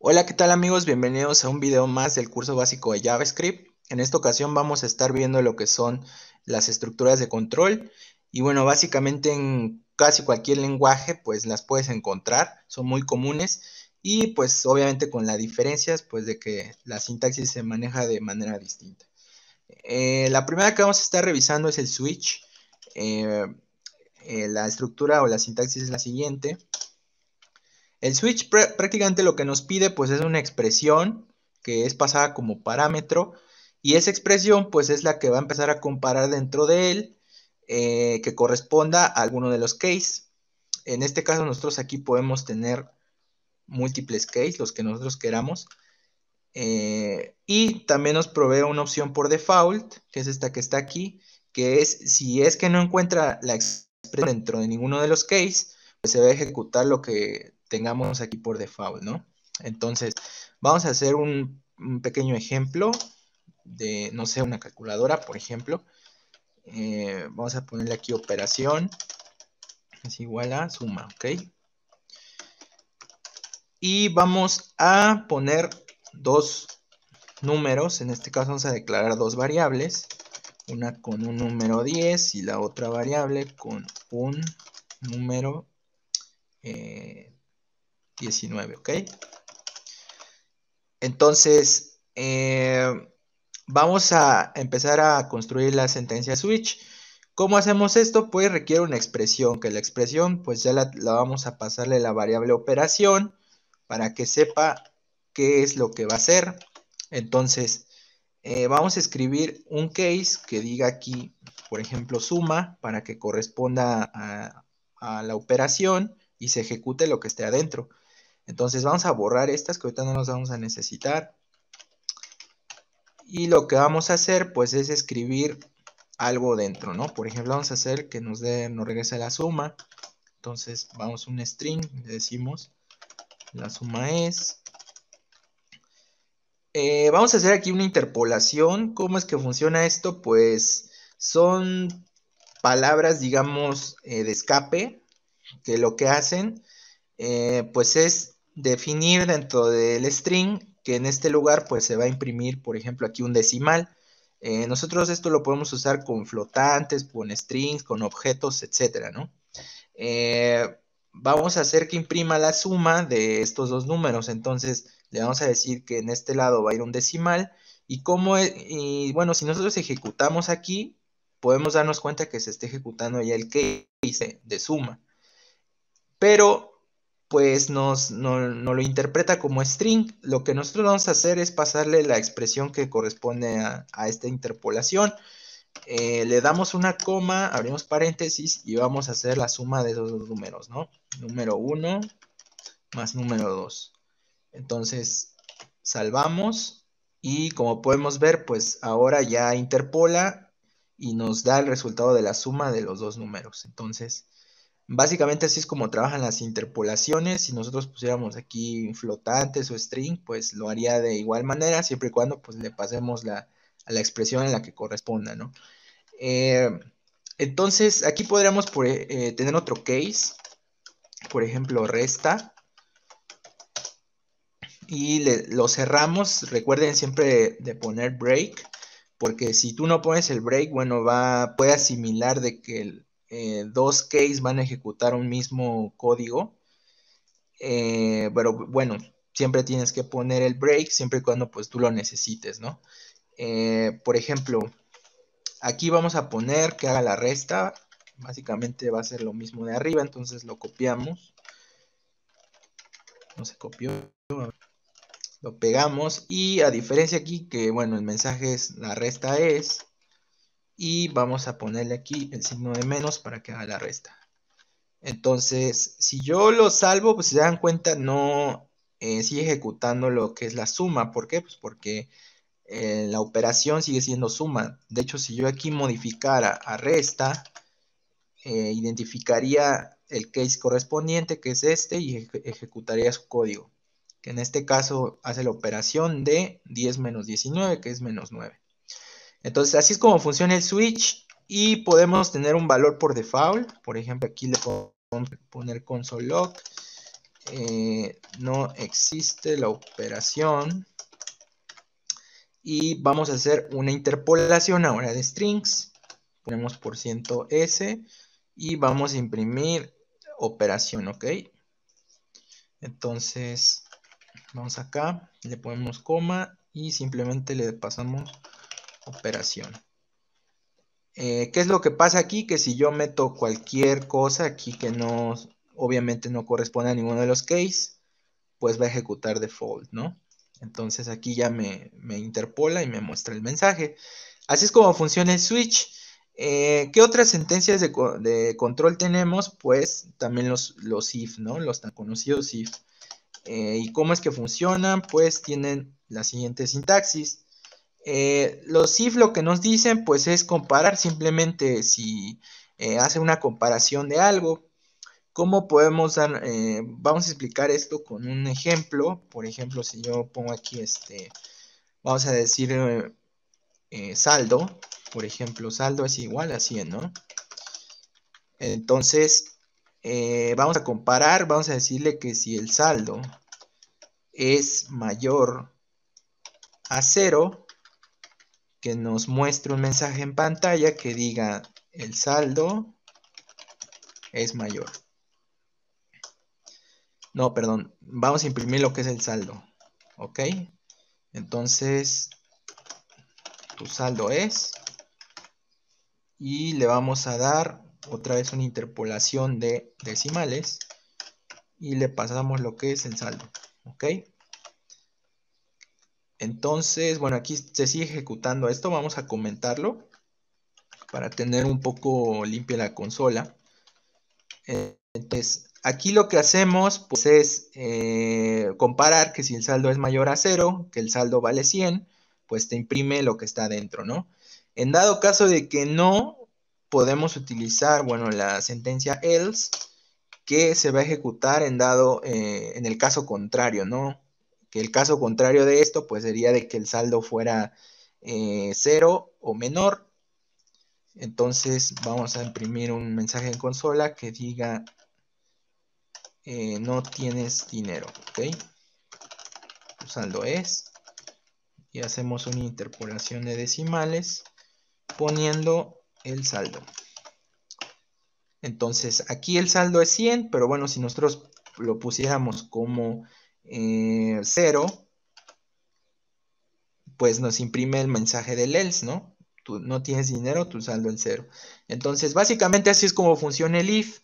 Hola, ¿qué tal amigos? Bienvenidos a un video más del curso básico de JavaScript. En esta ocasión vamos a estar viendo lo que son las estructuras de control y bueno, básicamente en casi cualquier lenguaje pues las puedes encontrar, son muy comunes y pues obviamente con las diferencias pues de que la sintaxis se maneja de manera distinta. Eh, la primera que vamos a estar revisando es el switch. Eh, eh, la estructura o la sintaxis es la siguiente. El switch prácticamente lo que nos pide pues es una expresión que es pasada como parámetro y esa expresión pues es la que va a empezar a comparar dentro de él eh, que corresponda a alguno de los cases. En este caso nosotros aquí podemos tener múltiples case, los que nosotros queramos. Eh, y también nos provee una opción por default, que es esta que está aquí, que es si es que no encuentra la expresión dentro de ninguno de los cases, pues se va a ejecutar lo que tengamos aquí por default, ¿no? Entonces, vamos a hacer un, pequeño ejemplo de, no sé, una calculadora, por ejemplo. Eh, vamos a ponerle aquí operación es igual a suma, ¿ok? Y vamos a poner dos números, en este caso vamos a declarar dos variables, una con un número 10 y la otra variable con un número eh, 19, ¿ok? Entonces, eh, vamos a empezar a construir la sentencia switch. ¿Cómo hacemos esto? Pues requiere una expresión, que la expresión pues ya la, vamos a pasarle la variable operación para que sepa qué es lo que va a hacer. Entonces, eh, vamos a escribir un case que diga aquí, por ejemplo, suma para que corresponda a la operación y se ejecute lo que esté adentro. Entonces vamos a borrar estas que ahorita no las vamos a necesitar. Y lo que vamos a hacer pues es escribir algo dentro, ¿no? Por ejemplo, vamos a hacer que nos, dé, nos regrese la suma. Entonces vamos a un string, le decimos la suma es. Eh, vamos a hacer aquí una interpolación. ¿Cómo es que funciona esto? Pues son palabras, digamos, eh, de escape, que lo que hacen, eh, pues es definir dentro del string que en este lugar pues se va a imprimir, por ejemplo, aquí un decimal. Eh, nosotros esto lo podemos usar con flotantes, con strings, con objetos, etcétera, ¿no? Eh, vamos a hacer que imprima la suma de estos dos números, entonces le vamos a decir que en este lado va a ir un decimal y como, e, y bueno, si nosotros ejecutamos aquí, podemos darnos cuenta que se está ejecutando ya el que dice de suma. Pero pues nos, no, lo interpreta como string. Lo que nosotros vamos a hacer es pasarle la expresión que corresponde a, esta interpolación. Eh, le damos una coma, abrimos paréntesis y vamos a hacer la suma de esos dos números, ¿no? Número 1 más número 2. Entonces, salvamos y como podemos ver, pues ahora ya interpola y nos da el resultado de la suma de los dos números. Entonces, Básicamente así es como trabajan las interpolaciones. Si nosotros pusiéramos aquí flotantes o string, pues lo haría de igual manera, siempre y cuando pues, le pasemos la, a la expresión en la que corresponda, ¿no? Eh, entonces, aquí podríamos eh, tener otro case, por ejemplo, resta, y lo cerramos. Recuerden siempre de, poner break, porque si tú no pones el break, bueno, va, puede asimilar de que el, eh, dos cases van a ejecutar un mismo código. Eh, pero bueno, siempre tienes que poner el break siempre y cuando pues tú lo necesites, ¿no? Eh, por ejemplo, aquí vamos a poner que haga la resta. Básicamente va a ser lo mismo de arriba, entonces lo copiamos. No se copió. Lo pegamos y a diferencia aquí que, bueno, el mensaje es la resta es, y vamos a ponerle aquí el signo de menos para que haga la resta. Entonces, si yo lo salvo, pues se dan cuenta, no eh, sigue ejecutando lo que es la suma. ¿Por qué? Pues porque eh, la operación sigue siendo suma. De hecho, si yo aquí modificara a resta, eh, identificaría el case correspondiente, que es este, y ejecutaría su código. Que en este caso hace la operación de 10 menos 19, que es menos 9. Entonces, así es como funciona el switch y podemos tener un valor por default. Por ejemplo, aquí le podemos poner console eh, no existe la operación. Y vamos a hacer una interpolación ahora de strings. Ponemos por ciento S y vamos a imprimir operación, ¿ok? Entonces, vamos acá, le ponemos coma y simplemente le pasamos operación. Eh, ¿Qué es lo que pasa aquí? Que si yo meto cualquier cosa aquí que no, obviamente no corresponde a ninguno de los case, pues va a ejecutar default, ¿no? Entonces aquí ya me, interpola y me muestra el mensaje. Así es como funciona el switch. Eh, ¿Qué otras sentencias de, control tenemos? Pues también los, if, ¿no? Los tan conocidos if. Eh, ¿Y cómo es que funcionan? Pues tienen la siguiente sintaxis. Eh, los if lo que nos dicen pues es comparar simplemente si eh, hace una comparación de algo. ¿Cómo podemos dar? Eh, vamos a explicar esto con un ejemplo. Por ejemplo, si yo pongo aquí este, vamos a decir saldo. Por ejemplo, saldo es igual a 100, ¿no? Entonces, vamos a comparar, vamos a decirle que si el saldo es mayor a 0, que nos muestre un mensaje en pantalla que diga el saldo es mayor. No, perdón, vamos a imprimir lo que es el saldo, ¿ok? Entonces, tu saldo es, y le vamos a dar otra vez una interpolación de decimales, y le pasamos lo que es el saldo, ¿ok? Entonces, bueno, aquí se sigue ejecutando esto, vamos a comentarlo para tener un poco limpia la consola. Entonces, aquí lo que hacemos pues, es eh, comparar que si el saldo es mayor a 0, que el saldo vale 100, pues te imprime lo que está dentro, ¿no? En dado caso de que no, podemos utilizar, bueno, la sentencia else, que se va a ejecutar en dado, eh, en el caso contrario, ¿no? que el caso contrario de esto, pues sería de que el saldo fuera eh, cero o menor. Entonces vamos a imprimir un mensaje en consola que diga eh, no tienes dinero, ¿ok? saldo es. Y hacemos una interpolación de decimales poniendo el saldo. Entonces aquí el saldo es 100, pero bueno, si nosotros lo pusiéramos como eh, cero, pues nos imprime el mensaje del else, ¿no? Tú no tienes dinero, tu saldo en cero. Entonces, básicamente así es como funciona el if.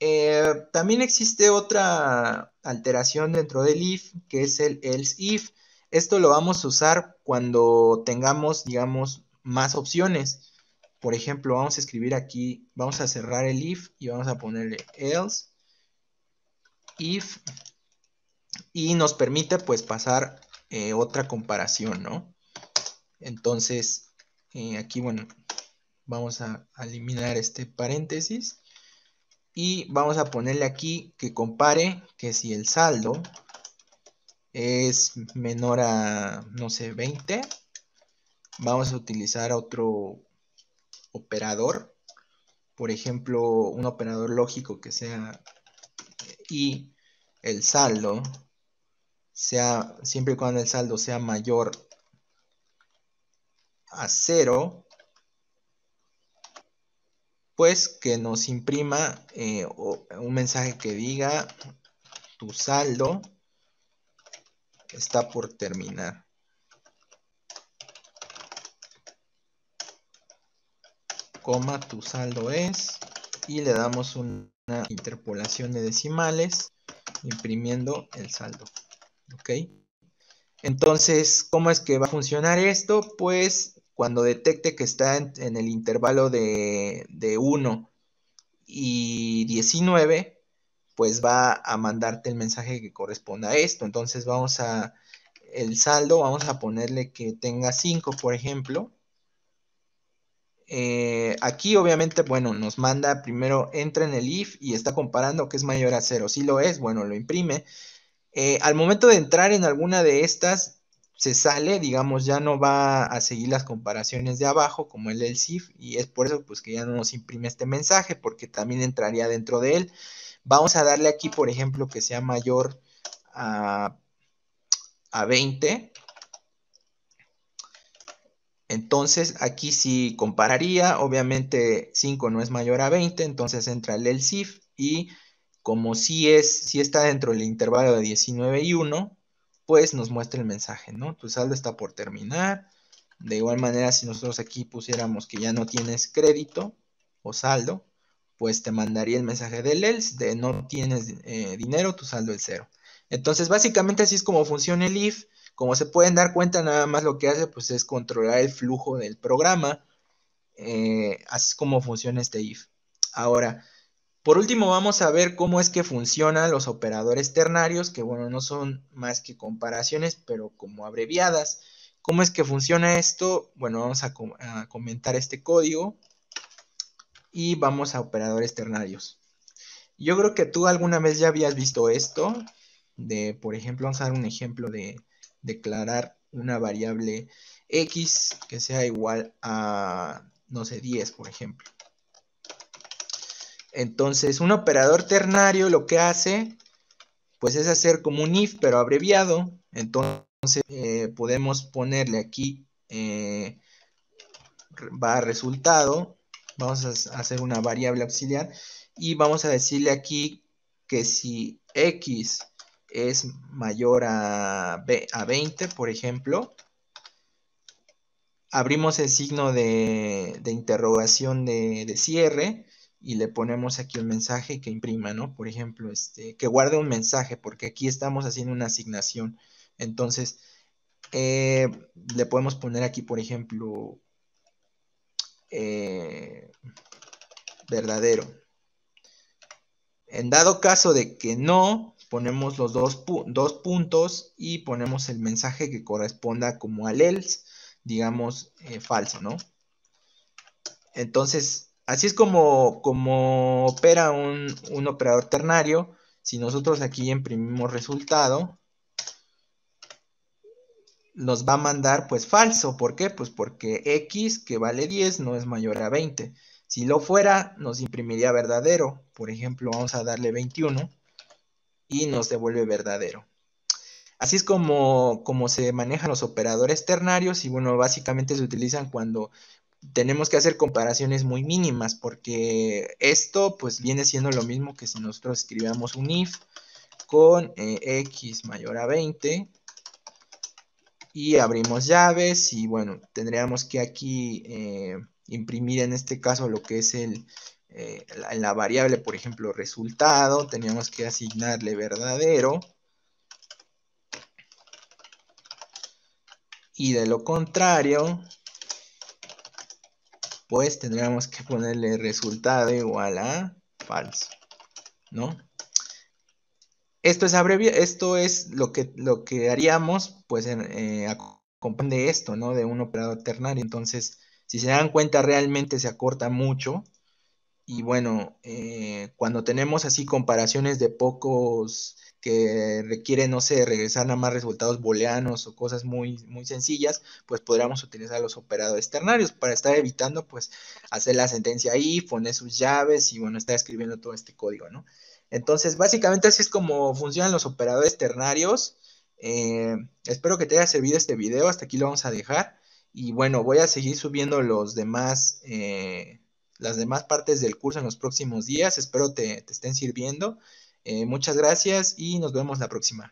Eh, también existe otra alteración dentro del if, que es el else if. Esto lo vamos a usar cuando tengamos, digamos, más opciones. Por ejemplo, vamos a escribir aquí, vamos a cerrar el if y vamos a ponerle else if y nos permite pues pasar eh, otra comparación, ¿no? Entonces, eh, aquí, bueno, vamos a, eliminar este paréntesis y vamos a ponerle aquí que compare que si el saldo es menor a, no sé, 20, vamos a utilizar otro operador, por ejemplo, un operador lógico que sea eh, i el saldo sea, siempre y cuando el saldo sea mayor a cero, pues que nos imprima eh, un mensaje que diga tu saldo está por terminar. Coma, tu saldo es, y le damos una interpolación de decimales imprimiendo el saldo. ¿Ok? Entonces, ¿cómo es que va a funcionar esto? Pues cuando detecte que está en, el intervalo de, de 1 y 19, pues va a mandarte el mensaje que corresponda a esto. Entonces vamos a, el saldo, vamos a ponerle que tenga 5, por ejemplo. Eh, aquí obviamente, bueno, nos manda primero, entra en el if y está comparando que es mayor a cero. Si lo es, bueno, lo imprime. Eh, al momento de entrar en alguna de estas, se sale, digamos, ya no va a seguir las comparaciones de abajo como el del SIF y es por eso pues que ya no nos imprime este mensaje porque también entraría dentro de él. Vamos a darle aquí, por ejemplo, que sea mayor a, a 20 entonces aquí sí compararía, obviamente 5 no es mayor a 20, entonces entra el if, y como si es, si está dentro del intervalo de 19 y 1, pues nos muestra el mensaje, ¿no? Tu saldo está por terminar. De igual manera, si nosotros aquí pusiéramos que ya no tienes crédito o saldo, pues te mandaría el mensaje del ELSE de no tienes eh, dinero, tu saldo es cero. Entonces, básicamente así es como funciona el IF. Como se pueden dar cuenta, nada más lo que hace pues, es controlar el flujo del programa. Eh, así es como funciona este if. Ahora, por último, vamos a ver cómo es que funcionan los operadores ternarios, que bueno, no son más que comparaciones, pero como abreviadas. ¿Cómo es que funciona esto? Bueno, vamos a, a comentar este código y vamos a operadores ternarios. Yo creo que tú alguna vez ya habías visto esto, de, por ejemplo, vamos a dar un ejemplo de declarar una variable x que sea igual a, no sé, 10, por ejemplo. Entonces, un operador ternario lo que hace, pues es hacer como un if, pero abreviado. Entonces, eh, podemos ponerle aquí eh, va a resultado. Vamos a hacer una variable auxiliar y vamos a decirle aquí que si x es mayor a, a 20, por ejemplo, abrimos el signo de, interrogación de, cierre y le ponemos aquí el mensaje que imprima, ¿no? Por ejemplo, este, que guarde un mensaje, porque aquí estamos haciendo una asignación. Entonces, eh, le podemos poner aquí, por ejemplo, eh, verdadero. En dado caso de que no, ponemos los dos, puntos y ponemos el mensaje que corresponda como al else, digamos, eh, falso, ¿no? Entonces, así es como, como opera un, un operador ternario. Si nosotros aquí imprimimos resultado, nos va a mandar pues falso. ¿Por qué? Pues porque x que vale 10 no es mayor a 20. Si lo fuera, nos imprimiría verdadero. Por ejemplo, vamos a darle 21 y nos devuelve verdadero. Así es como, como se manejan los operadores ternarios y bueno, básicamente se utilizan cuando tenemos que hacer comparaciones muy mínimas porque esto pues viene siendo lo mismo que si nosotros escribíamos un if con eh, x mayor a 20 y abrimos llaves y bueno, tendríamos que aquí eh, imprimir en este caso lo que es el eh, en la variable, por ejemplo, resultado, teníamos que asignarle verdadero. Y de lo contrario, pues tendríamos que ponerle resultado igual a falso, ¿no? Esto es, esto es lo, que, lo que haríamos, pues, eh, acompañando de esto, ¿no? De un operador ternario. Entonces, si se dan cuenta, realmente se acorta mucho y bueno, eh, cuando tenemos así comparaciones de pocos que requieren, no sé, regresar a más resultados booleanos o cosas muy, muy sencillas, pues podríamos utilizar los operadores ternarios para estar evitando, pues, hacer la sentencia ahí, poner sus llaves y, bueno, estar escribiendo todo este código, ¿no? Entonces, básicamente así es como funcionan los operadores ternarios. Eh, espero que te haya servido este video, hasta aquí lo vamos a dejar. Y bueno, voy a seguir subiendo los demás. Eh, las demás partes del curso en los próximos días. Espero te, te estén sirviendo. Eh, muchas gracias y nos vemos la próxima.